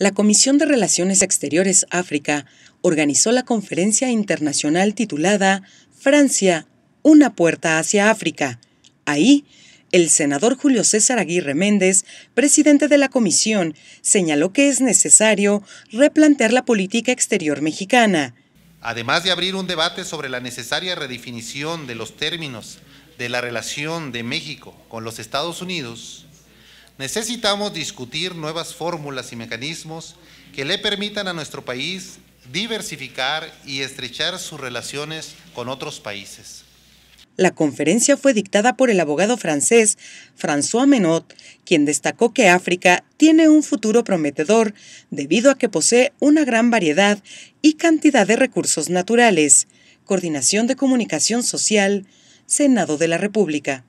la Comisión de Relaciones Exteriores África organizó la conferencia internacional titulada Francia, una puerta hacia África. Ahí, el senador Julio César Aguirre Méndez, presidente de la comisión, señaló que es necesario replantear la política exterior mexicana. Además de abrir un debate sobre la necesaria redefinición de los términos de la relación de México con los Estados Unidos, Necesitamos discutir nuevas fórmulas y mecanismos que le permitan a nuestro país diversificar y estrechar sus relaciones con otros países. La conferencia fue dictada por el abogado francés François Menot, quien destacó que África tiene un futuro prometedor debido a que posee una gran variedad y cantidad de recursos naturales. Coordinación de Comunicación Social, Senado de la República.